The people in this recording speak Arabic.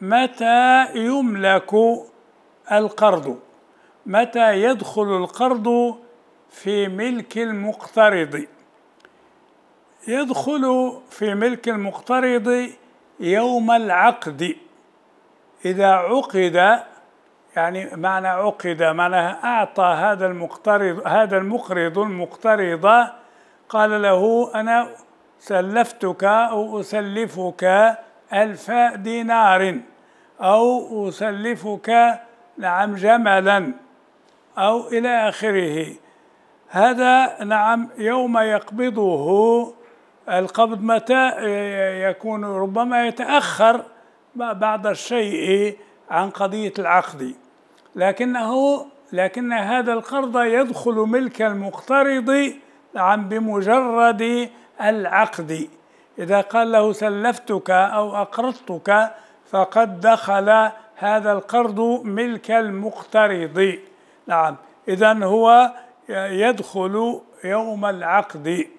متى يملك القرض متى يدخل القرض في ملك المقترض يدخل في ملك المقترض يوم العقد إذا عقد يعني معنى عقد معنى أعطى هذا المقترض هذا المقرض المقترض قال له أنا سلفتك أو أسلفك ألف دينار أو أسلفك نعم جملا أو إلى آخره هذا نعم يوم يقبضه القبض متى يكون ربما يتأخر بعض الشيء عن قضية العقد لكنه لكن هذا القرض يدخل ملك المقترض نعم بمجرد العقد إذا قال له سلفتك أو أقرضتك فقد دخل هذا القرض ملك المقترض نعم إذا هو يدخل يوم العقد